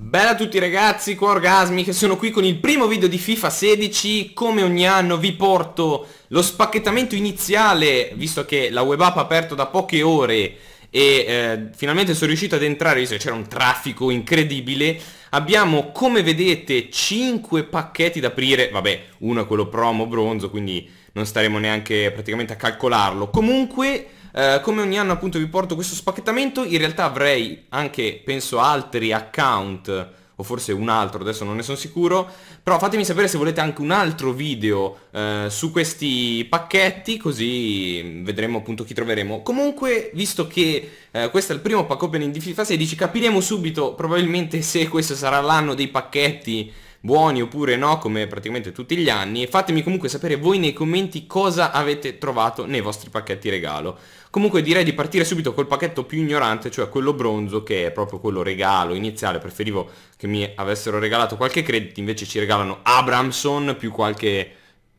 Bella a tutti ragazzi, qua Orgasmi che sono qui con il primo video di FIFA 16 Come ogni anno vi porto lo spacchettamento iniziale Visto che la web app ha aperto da poche ore E eh, finalmente sono riuscito ad entrare visto che c'era un traffico incredibile Abbiamo come vedete 5 pacchetti da aprire Vabbè, uno è quello promo bronzo quindi non staremo neanche praticamente a calcolarlo Comunque eh, come ogni anno appunto vi porto questo spacchettamento, in realtà avrei anche, penso, altri account o forse un altro, adesso non ne sono sicuro, però fatemi sapere se volete anche un altro video eh, su questi pacchetti, così mm, vedremo appunto chi troveremo. Comunque, visto che eh, questo è il primo pack opening di FIFA 16, capiremo subito probabilmente se questo sarà l'anno dei pacchetti buoni oppure no come praticamente tutti gli anni. Fatemi comunque sapere voi nei commenti cosa avete trovato nei vostri pacchetti regalo. Comunque direi di partire subito col pacchetto più ignorante, cioè quello bronzo che è proprio quello regalo iniziale, preferivo che mi avessero regalato qualche credit, invece ci regalano Abramson più qualche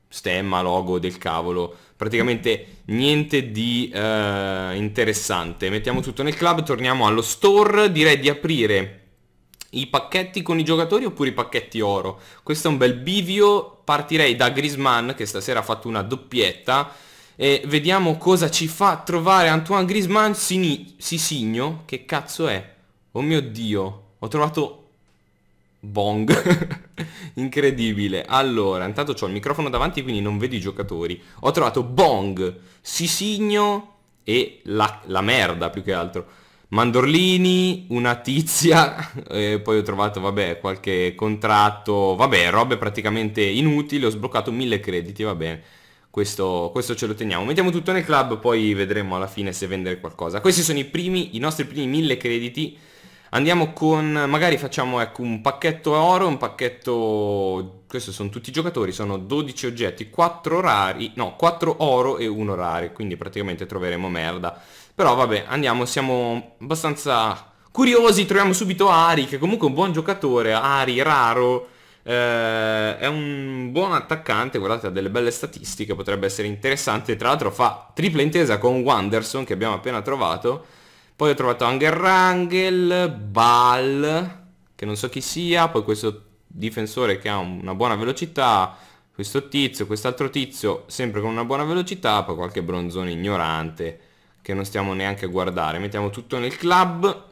stemma, logo del cavolo, praticamente niente di eh, interessante. Mettiamo tutto nel club, torniamo allo store, direi di aprire i pacchetti con i giocatori oppure i pacchetti oro. Questo è un bel bivio, partirei da Grisman che stasera ha fatto una doppietta e vediamo cosa ci fa trovare Antoine Grisman Sini Sisigno, che cazzo è? Oh mio dio, ho trovato Bong Incredibile Allora, intanto ho il microfono davanti quindi non vedo i giocatori Ho trovato Bong, Sisigno e la, la merda più che altro mandorlini, una tizia, poi ho trovato, vabbè, qualche contratto, vabbè, robe praticamente inutili, ho sbloccato mille crediti, va bene. Questo, questo, ce lo teniamo. Mettiamo tutto nel club, poi vedremo alla fine se vendere qualcosa. Questi sono i, primi, i nostri primi mille crediti. Andiamo con, magari facciamo ecco, un pacchetto oro, un pacchetto, questi sono tutti i giocatori, sono 12 oggetti, 4 rari, no, 4 oro e 1 rari, quindi praticamente troveremo merda. Però vabbè, andiamo, siamo abbastanza curiosi, troviamo subito Ari, che comunque è un buon giocatore, Ari, raro, eh, è un buon attaccante, guardate, ha delle belle statistiche, potrebbe essere interessante, tra l'altro fa tripla intesa con Wanderson, che abbiamo appena trovato, poi ho trovato Angerangel, Ball, che non so chi sia, poi questo difensore che ha una buona velocità, questo tizio, quest'altro tizio, sempre con una buona velocità, poi qualche bronzone ignorante, che non stiamo neanche a guardare. Mettiamo tutto nel club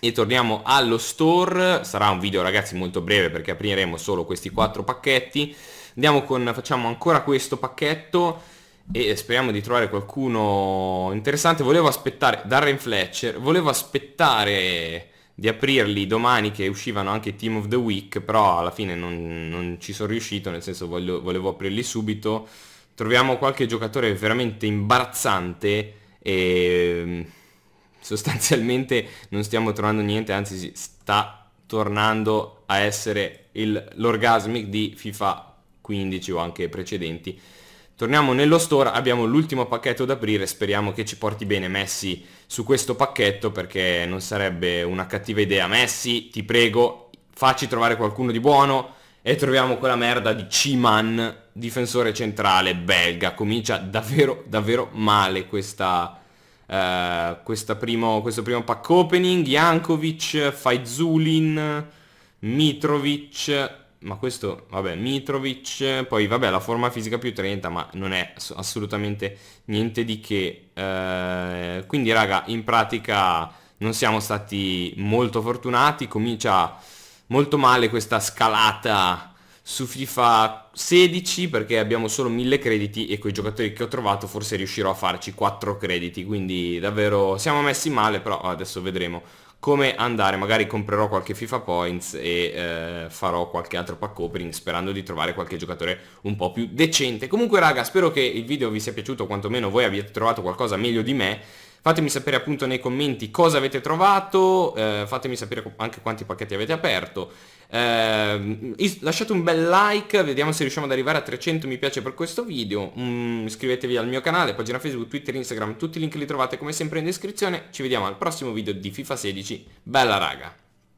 e torniamo allo store. Sarà un video ragazzi molto breve perché apriremo solo questi quattro pacchetti. Andiamo con, facciamo ancora questo pacchetto e speriamo di trovare qualcuno interessante. Volevo aspettare, Darren Fletcher, volevo aspettare di aprirli domani che uscivano anche Team of the Week, però alla fine non, non ci sono riuscito, nel senso voglio, volevo aprirli subito. Troviamo qualche giocatore veramente imbarazzante e ehm, sostanzialmente non stiamo trovando niente, anzi sta tornando a essere l'orgasmic di FIFA 15 o anche precedenti. Torniamo nello store, abbiamo l'ultimo pacchetto da aprire, speriamo che ci porti bene Messi su questo pacchetto perché non sarebbe una cattiva idea. Messi, ti prego, facci trovare qualcuno di buono, e troviamo quella merda di Ciman, difensore centrale belga. Comincia davvero, davvero male questa, eh, questa primo, questo primo pack opening. Jankovic, Faizulin, Mitrovic, ma questo, vabbè, Mitrovic, poi vabbè la forma fisica più 30, ma non è assolutamente niente di che. Eh, quindi raga, in pratica non siamo stati molto fortunati, comincia molto male questa scalata su FIFA 16 perché abbiamo solo 1000 crediti e con i giocatori che ho trovato forse riuscirò a farci 4 crediti, quindi davvero siamo messi male, però adesso vedremo come andare, magari comprerò qualche FIFA Points e eh, farò qualche altro pack opening sperando di trovare qualche giocatore un po' più decente. Comunque raga, spero che il video vi sia piaciuto, quantomeno voi abbiate trovato qualcosa meglio di me. Fatemi sapere appunto nei commenti cosa avete trovato, eh, fatemi sapere anche quanti pacchetti avete aperto. Eh, lasciate un bel like, vediamo se riusciamo ad arrivare a 300 mi piace per questo video. Mm, iscrivetevi al mio canale, pagina Facebook, Twitter, Instagram, tutti i link li trovate come sempre in descrizione. Ci vediamo al prossimo video di FIFA 16. Bella raga!